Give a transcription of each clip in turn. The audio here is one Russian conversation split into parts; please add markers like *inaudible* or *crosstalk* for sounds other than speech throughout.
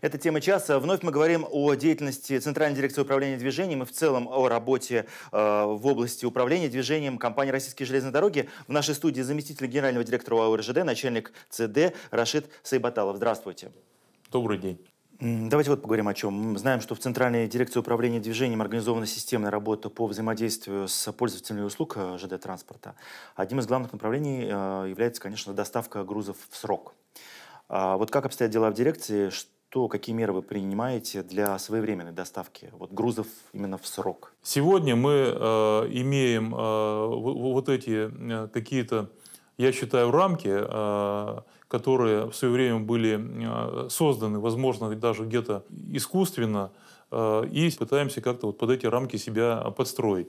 Это тема часа. Вновь мы говорим о деятельности Центральной дирекции управления движением и в целом о работе э, в области управления движением компании «Российские железные дороги». В нашей студии заместитель генерального директора УАУ РЖД, начальник ЦД Рашид Сайбаталов. Здравствуйте. Добрый день. Давайте вот поговорим о чем. Мы знаем, что в Центральной дирекции управления движением организована системная работа по взаимодействию с пользователями услуг э, ЖД-транспорта. Одним из главных направлений э, является, конечно, доставка грузов в срок. А вот как обстоят дела в дирекции, то какие меры вы принимаете для своевременной доставки вот, грузов именно в срок? Сегодня мы э, имеем э, вот эти э, какие-то, я считаю, рамки, э, которые в свое время были э, созданы, возможно, даже где-то искусственно, э, и пытаемся как-то вот под эти рамки себя подстроить.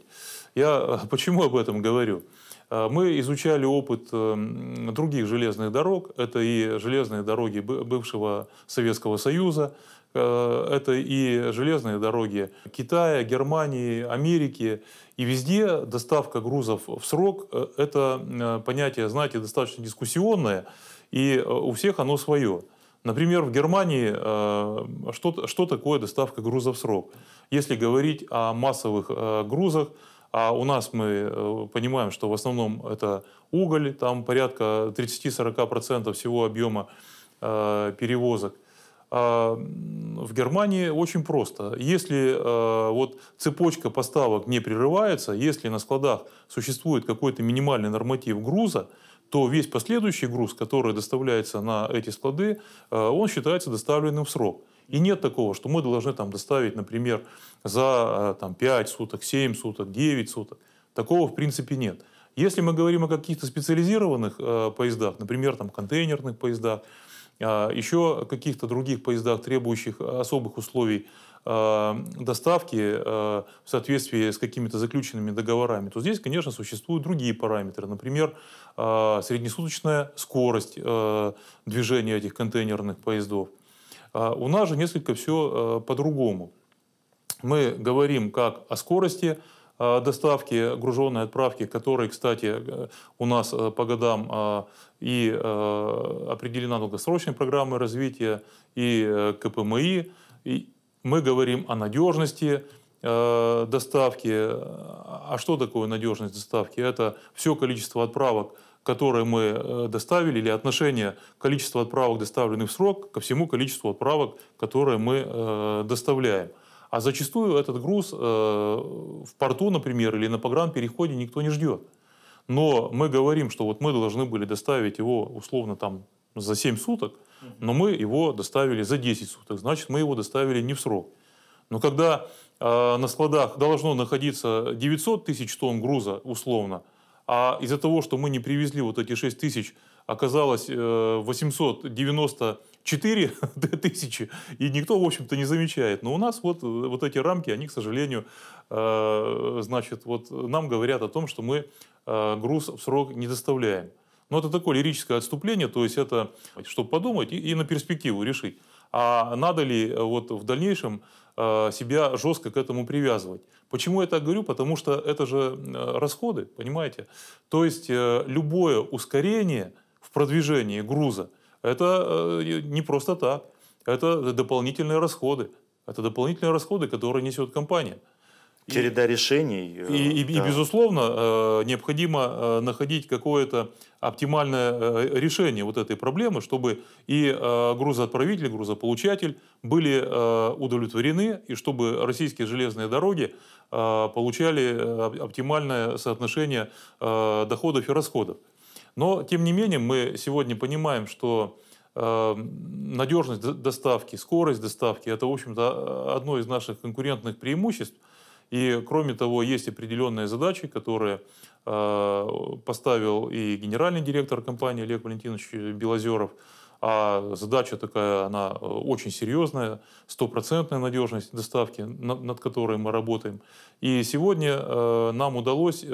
Я э, *laughs* почему об этом говорю? Э, мы изучали опыт эм, других железных дорог. Это и железные дороги бывшего Советского Союза, э, это и железные дороги Китая, Германии, Америки. И везде доставка грузов в срок э, – это понятие, знаете, достаточно дискуссионное, и у всех оно свое. Например, в Германии что, что такое доставка грузов в срок? Если говорить о массовых грузах, а у нас мы э, понимаем, что в основном это уголь, там порядка 30-40% всего объема э, перевозок. А в Германии очень просто. Если э, вот цепочка поставок не прерывается, если на складах существует какой-то минимальный норматив груза, то весь последующий груз, который доставляется на эти склады, он считается доставленным в срок. И нет такого, что мы должны там доставить, например, за э, там, 5 суток, 7 суток, 9 суток. Такого в принципе нет. Если мы говорим о каких-то специализированных э, поездах, например, там, контейнерных поездах, э, еще каких-то других поездах, требующих особых условий э, доставки э, в соответствии с какими-то заключенными договорами, то здесь, конечно, существуют другие параметры. Например, э, среднесуточная скорость э, движения этих контейнерных поездов. А у нас же несколько все э, по-другому. Мы говорим как о скорости, э, доставки груженной отправки, которые, кстати, э, у нас по годам и определена долгосрочной программой развития, и КПМИ. И мы говорим о надежности доставки. А что такое надежность доставки? Это все количество отправок – которые мы э, доставили, или отношение количества отправок, доставленных в срок, ко всему количеству отправок, которые мы э, доставляем. А зачастую этот груз э, в порту, например, или на погранпереходе никто не ждет. Но мы говорим, что вот мы должны были доставить его условно там за 7 суток, но мы его доставили за 10 суток, значит, мы его доставили не в срок. Но когда э, на складах должно находиться 900 тысяч тонн груза условно, а из-за того, что мы не привезли вот эти 6 тысяч, оказалось 894 э, *laughs* тысячи, и никто, в общем-то, не замечает. Но у нас вот, э, вот эти рамки, они, к сожалению, э, значит, вот нам говорят о том, что мы груз в срок не доставляем. Но это такое лирическое отступление, то есть это, чтобы подумать и, и на перспективу решить. А надо ли вот в дальнейшем Э, себя жестко к этому привязывать. Почему я так говорю? Потому что это же э, расходы, понимаете? То есть э, любое ускорение в продвижении груза – это не просто так. Это дополнительные расходы. Это дополнительные расходы, которые несет компания. Череда решений. И, и, и безусловно, необходимо находить какое-то оптимальное э, решение вот этой проблемы, чтобы и э, грузоотправитель, грузополучатель были э, удовлетворены, и чтобы российские железные дороги получали оптимальное соотношение доходов и расходов. Но, тем не менее, мы сегодня понимаем, что надежность доставки, скорость доставки – это, в общем-то, одно из наших конкурентных преимуществ. И, кроме того, есть определенные задачи, которые Э, поставил и генеральный директор компании Олег Валентинович Белозеров. А задача такая, она э, очень серьезная, стопроцентная надежность доставки, над которой мы работаем. И сегодня э, нам удалось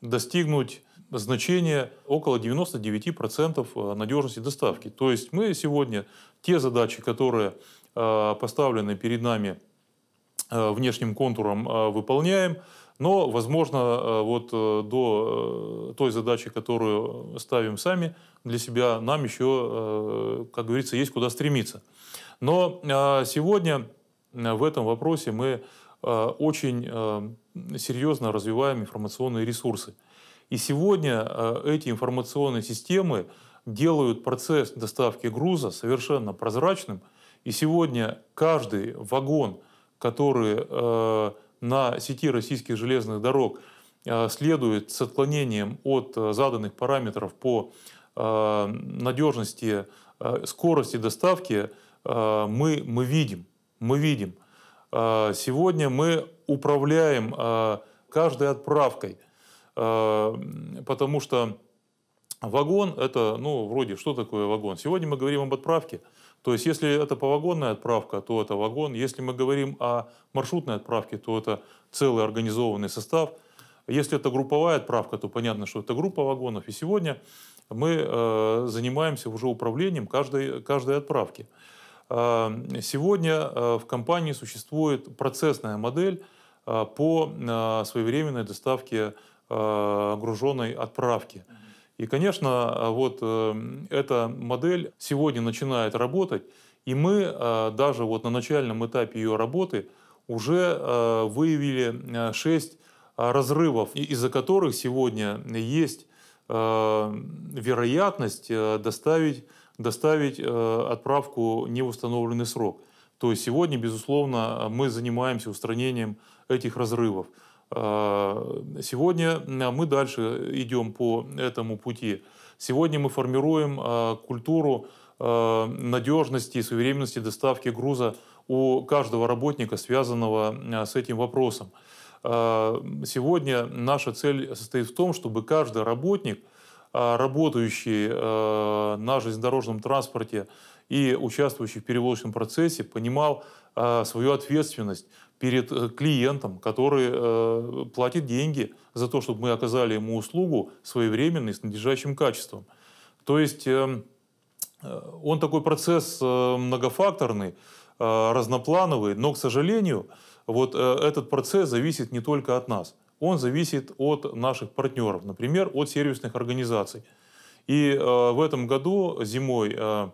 достигнуть значения около 99% надежности доставки. То есть мы сегодня те задачи, которые поставлены перед нами внешним контуром, выполняем. Но, возможно, э, вот э, до э, той задачи, которую ставим сами для себя, нам еще, как говорится, есть куда стремиться. Но сегодня в этом вопросе мы очень серьезно развиваем информационные ресурсы. И сегодня эти информационные системы делают процесс доставки груза совершенно прозрачным. И сегодня каждый вагон, который на сети российских железных дорог э, следует с отклонением от э, заданных параметров по э, надежности, скорости доставки, мы, мы видим. Мы видим. Сегодня мы управляем каждой отправкой, потому что вагон – это, ну, вроде, что такое вагон? Сегодня мы говорим об отправке – то есть, если это повагонная отправка, то это вагон. Если мы говорим о маршрутной отправке, то это целый организованный состав. Если это групповая отправка, то понятно, что это группа вагонов. И сегодня мы э, занимаемся уже управлением каждой, каждой отправки. Э, сегодня э, в компании существует процессная модель э, по э, своевременной доставке э, груженной отправки. Mm-hmm. И, конечно, э, вот эм, эта модель сегодня начинает работать, и мы э, даже вот на начальном этапе ее работы уже э, выявили шесть разрывов, из-за которых сегодня есть вероятность доставить, доставить отправку не в установленный срок. То есть сегодня, безусловно, мы занимаемся устранением этих разрывов. А, сегодня а, мы дальше идем по этому пути. Сегодня мы формируем а, культуру надежности и своевременности доставки груза у каждого работника, связанного с этим вопросом. Сегодня наша цель состоит в том, чтобы каждый работник, работающий на железнодорожном транспорте и участвующий в перевозочном процессе, понимал свою ответственность, перед э, клиентом, который э, платит деньги за то, чтобы мы оказали ему услугу своевременно и с надлежащим качеством. То есть э, э, он такой процесс э, многофакторный, э, разноплановый, но, к сожалению, вот э, этот процесс зависит не только от нас. Он зависит от наших партнеров, например, от сервисных организаций. И э, в этом году зимой э,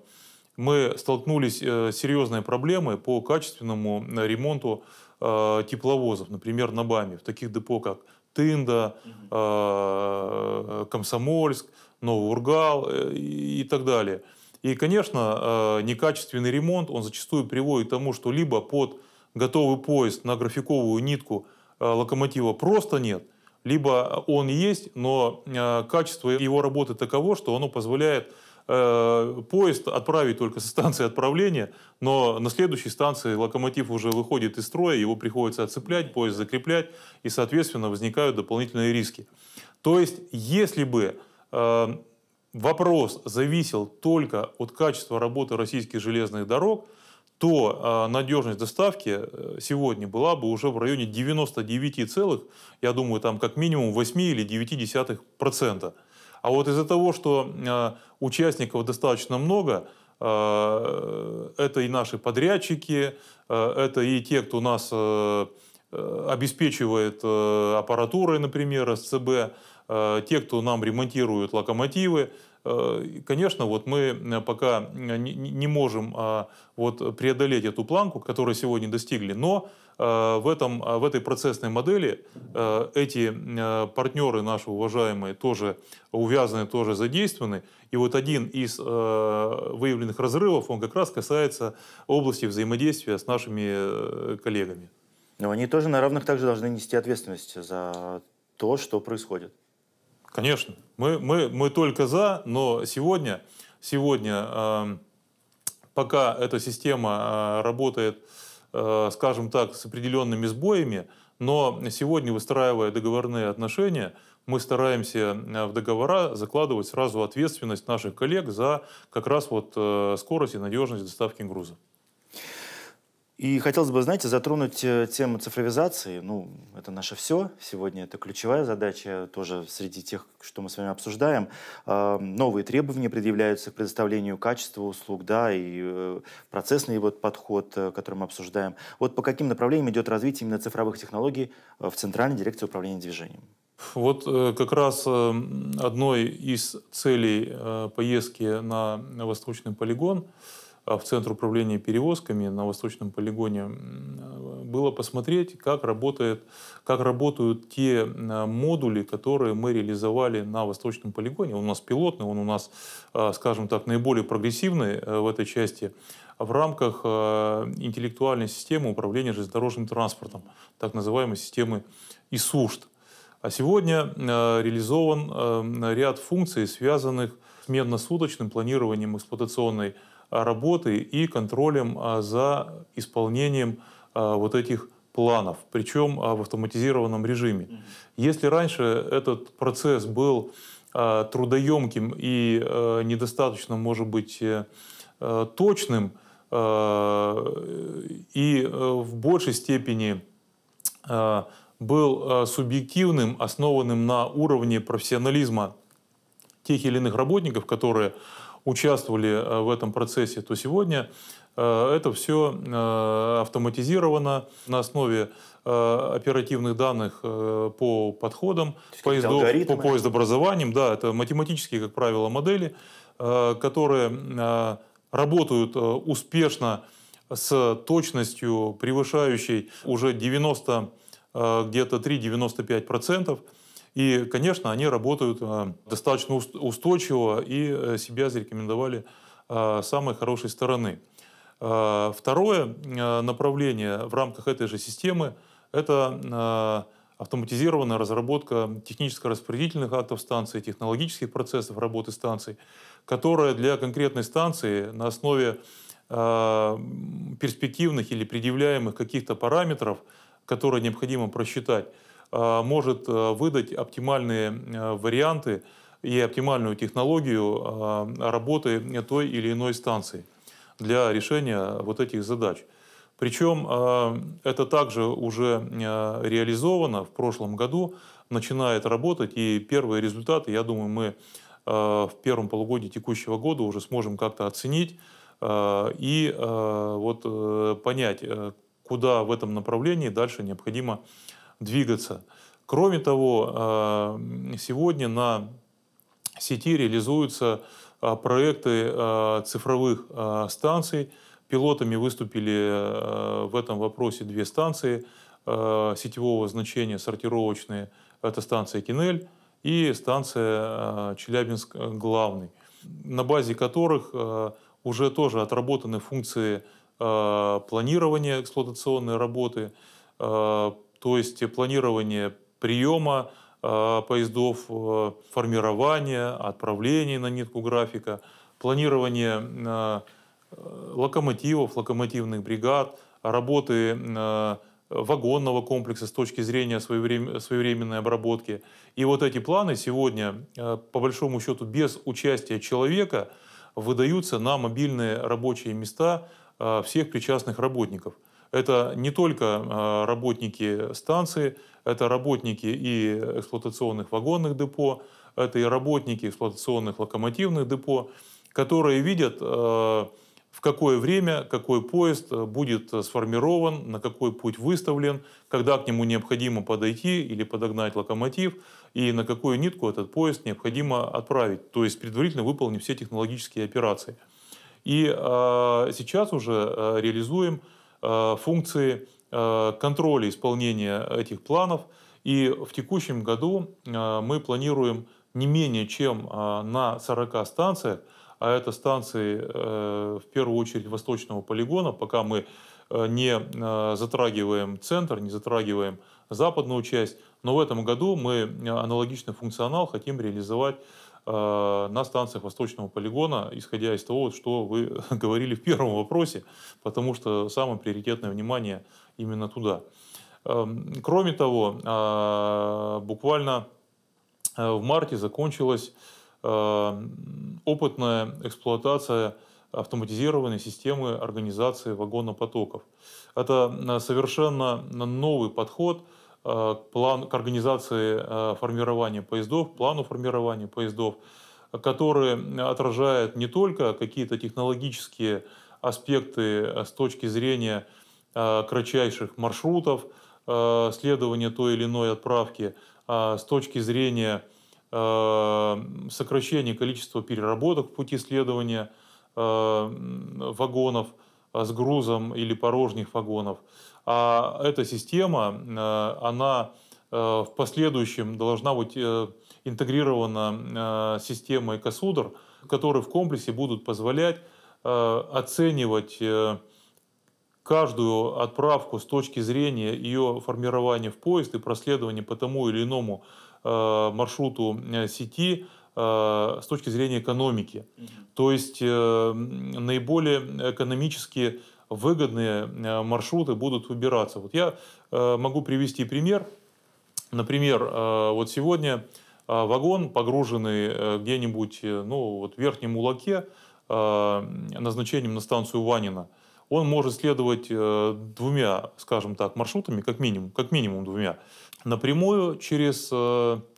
мы столкнулись э, с серьезной проблемой по качественному ремонту э, тепловозов, например, на БАМе, в таких депо, как Тында, э, Комсомольск, Новый Ургал э, и так далее. И, конечно, э, некачественный ремонт, он зачастую приводит к тому, что либо под готовый поезд на графиковую нитку э, локомотива просто нет, либо он есть, но э, качество его работы таково, что оно позволяет Э, поезд отправить только со станции отправления, но на следующей станции локомотив уже выходит из строя, его приходится отцеплять, поезд закреплять, и, соответственно, возникают дополнительные риски. То есть, если бы э, вопрос зависел только от качества работы российских железных дорог, то э, надежность доставки сегодня была бы уже в районе 99 целых, я думаю, там как минимум 8 или 9 десятых процента. А вот из-за того, что э, участников достаточно много, э, это и наши подрядчики, э, это и те, кто у нас обеспечивает аппаратурой, например, СЦБ, те, кто нам ремонтирует локомотивы, Э, конечно, вот мы э, пока э, не можем а, вот преодолеть эту планку, которую сегодня достигли, но в, этом, а, в этой процессной модели эти партнеры наши уважаемые тоже увязаны, тоже задействованы. И вот один из выявленных разрывов, он как раз касается области взаимодействия с нашими коллегами. Но они тоже на равных также должны нести ответственность за то, что происходит. Конечно. Мы, мы, мы только за, но сегодня, сегодня э, пока эта система э, работает, э, скажем так, с определенными сбоями, но сегодня, выстраивая договорные отношения, мы стараемся э, в договора закладывать сразу ответственность наших коллег за как раз вот э, скорость и надежность доставки груза. И хотелось бы, знаете, затронуть э, тему цифровизации. Ну, это наше все. Сегодня это ключевая задача тоже среди тех, что мы с вами обсуждаем. Э, новые требования предъявляются к предоставлению качества услуг, да, и э, процессный вот подход, который мы обсуждаем. Вот по каким направлениям идет развитие именно цифровых технологий в Центральной дирекции управления движением? Вот как раз одной из целей поездки на Восточный полигон – а, в Центр управления перевозками на Восточном полигоне а, было посмотреть, как, работает, как работают те а, модули, которые мы реализовали на Восточном полигоне. Он у нас пилотный, он у нас, скажем так, наиболее прогрессивный в этой части в рамках интеллектуальной системы управления железнодорожным транспортом, так называемой системы ИСУШТ. А сегодня реализован ряд функций, связанных с медно планированием эксплуатационной а, работы и контролем а, за исполнением а, вот этих планов, причем в автоматизированном режиме. Если раньше этот процесс был трудоемким и недостаточно, может быть, э, э, точным, и э, в большей степени был субъективным, основанным на уровне профессионализма тех или иных работников, которые участвовали э, в этом процессе, то сегодня э, это все э, автоматизировано на основе оперативных данных по подходам поездов, по поездобразованиям. Да, это математические, как правило, модели, которые работают успешно с точностью, превышающей уже 90, где-то 3-95%. процентов. И, конечно, они работают а, достаточно устойчиво и э, себя зарекомендовали а, самой хорошей стороны. А, второе направление в рамках этой же системы – это автоматизированная разработка техническо-распределительных актов станции, технологических процессов работы станций, которая для конкретной станции на основе перспективных или предъявляемых каких-то параметров, которые необходимо просчитать, Э, может э, выдать оптимальные э, варианты и оптимальную технологию работы той или иной станции для решения вот этих задач. Причем это также уже реализовано в прошлом году, начинает работать, и первые результаты, я думаю, мы в первом полугодии текущего года уже сможем как-то оценить и вот понять, куда в этом направлении дальше необходимо двигаться. Кроме того, э, сегодня на сети реализуются э, проекты э, цифровых станций. Пилотами выступили в этом вопросе две станции сетевого значения сортировочные. Это станция Кинель и станция Челябинск главный, на базе которых уже тоже отработаны функции планирования эксплуатационной работы, то есть э, планирование приема э, поездов, э, формирование, отправление на нитку графика, планирование локомотивов, локомотивных бригад, работы вагонного комплекса с точки зрения своевременной обработки. И вот эти планы сегодня, по большому счету, без участия человека выдаются на мобильные рабочие места всех причастных работников – это не только э, работники станции, это работники и эксплуатационных вагонных депо, это и работники эксплуатационных локомотивных депо, которые видят, э, в какое время какой поезд э, будет сформирован, на какой путь выставлен, когда к нему необходимо подойти или подогнать локомотив, и на какую нитку этот поезд необходимо отправить, то есть предварительно выполнив все технологические операции. И сейчас уже реализуем Э, функции э, контроля исполнения этих планов. И в текущем году э, мы планируем не менее чем на 40 станциях, а это станции в первую очередь восточного полигона, пока мы не затрагиваем центр, не затрагиваем западную часть, но в этом году мы аналогичный функционал хотим реализовать Э, на станциях Восточного полигона, исходя из того, что вы *laughs* говорили в первом вопросе, потому что самое приоритетное внимание именно туда. Эм, кроме того, а, буквально э, в марте закончилась э, опытная эксплуатация автоматизированной системы организации вагонопотоков. Это совершенно новый подход – Э, план, к организации э, формирования поездов, плану формирования поездов, который отражает не только какие-то технологические аспекты э, с точки зрения кратчайших маршрутов, следования той или иной отправки, а с точки зрения сокращения количества переработок в пути следования вагонов – Э, с грузом или порожних вагонов. А эта система, э, она э, в последующем должна быть интегрирована системой Косудр, которые в комплексе будут позволять оценивать каждую отправку с точки зрения ее формирования в поезд и проследования по тому или иному маршруту сети, Э, с точки зрения экономики. То есть э, наиболее экономически выгодные э, маршруты будут выбираться. Вот я могу привести пример. Например, вот сегодня вагон, погруженный где-нибудь ну, вот в верхнем улаке назначением на станцию Ванина, он может следовать двумя, скажем так, маршрутами, как минимум, как минимум двумя. Напрямую через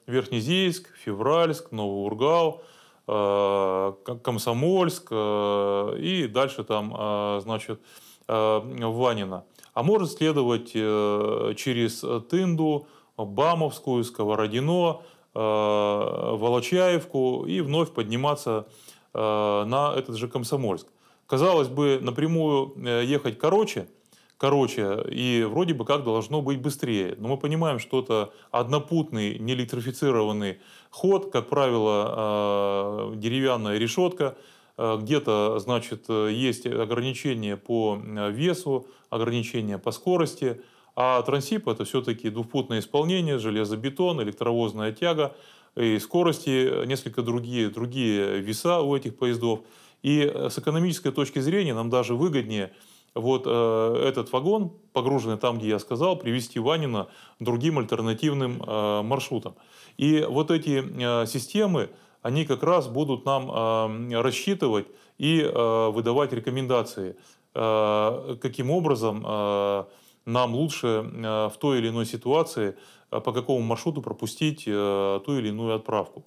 Верхнезийск, Февральск, Новоургал, э, Комсомольск э, и дальше там, э, значит, Ванина. А может следовать через Тынду, Бамовскую, Сковородино, Волочаевку и вновь подниматься на этот же Комсомольск. Казалось бы, напрямую ехать короче – короче и вроде бы как должно быть быстрее. Но мы понимаем, что это однопутный неэлектрифицированный ход, как правило, а, деревянная решетка, а, где-то, значит, есть ограничения по а, весу, ограничения по скорости, а трансип – это все-таки двухпутное исполнение, железобетон, электровозная тяга, и скорости, несколько другие, другие веса у этих поездов. И э, с экономической точки зрения нам даже выгоднее – вот э, этот вагон, погруженный там, где я сказал, привести Ванина другим альтернативным э, маршрутом. И вот эти э, системы, они как раз будут нам э, рассчитывать и э, выдавать рекомендации, э, каким образом э, нам лучше э, в той или иной ситуации, э, по какому маршруту пропустить э, ту или иную отправку.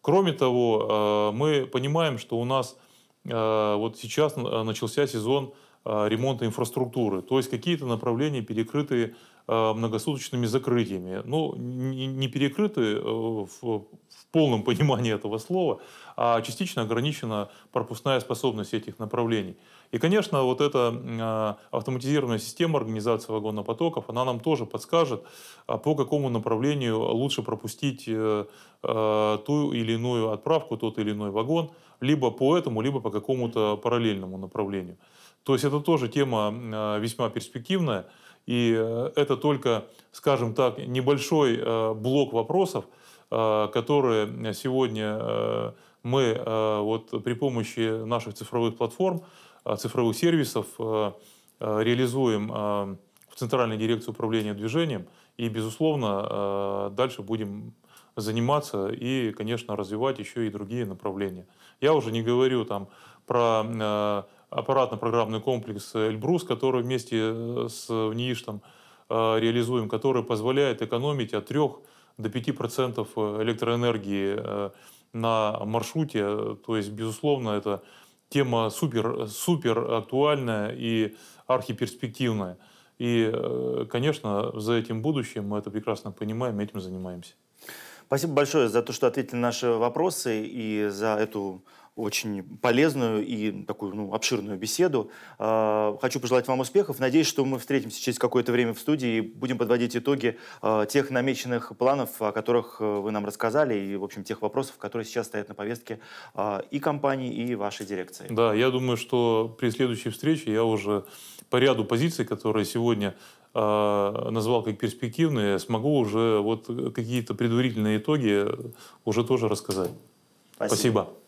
Кроме того, э, мы понимаем, что у нас э, вот сейчас э, начался сезон Э, ремонта инфраструктуры, то есть какие-то направления перекрыты э, многосуточными закрытиями. Ну, не перекрыты э, в, в полном *laughs* понимании этого слова, а частично ограничена пропускная способность этих направлений. И, конечно, вот эта а, автоматизированная система организации вагонопотоков, она нам тоже подскажет, а по какому направлению лучше пропустить ту или иную отправку, тот или иной вагон, либо по этому, либо по какому-то параллельному направлению. То есть это тоже тема а, весьма перспективная. И э, это только, скажем так, небольшой э, блок вопросов, а, которые сегодня э, мы вот при помощи наших цифровых платформ, а, цифровых сервисов реализуем в Центральной дирекции управления движением. И, безусловно, дальше будем заниматься и, конечно, развивать еще и другие направления. Я уже не говорю там про аппаратно-программный комплекс «Эльбрус», который вместе э, с э, там э, реализуем, который позволяет экономить от 3 до 5% электроэнергии на маршруте. То есть, безусловно, это тема супер, супер актуальная и архиперспективная. И, конечно, за этим будущим мы это прекрасно понимаем, этим занимаемся. Спасибо большое за то, что ответили на наши вопросы и за эту очень полезную и такую ну, обширную беседу. А, хочу пожелать вам успехов. Надеюсь, что мы встретимся через какое-то время в студии и будем подводить итоги а, тех намеченных планов, о которых э, вы нам рассказали, и, в общем, тех вопросов, которые сейчас стоят на повестке а, и компании, и вашей дирекции. Да, я думаю, что при следующей встрече я уже по ряду позиций, которые сегодня назвал как перспективные, смогу уже вот какие-то предварительные итоги уже тоже рассказать. Спасибо. Спасибо.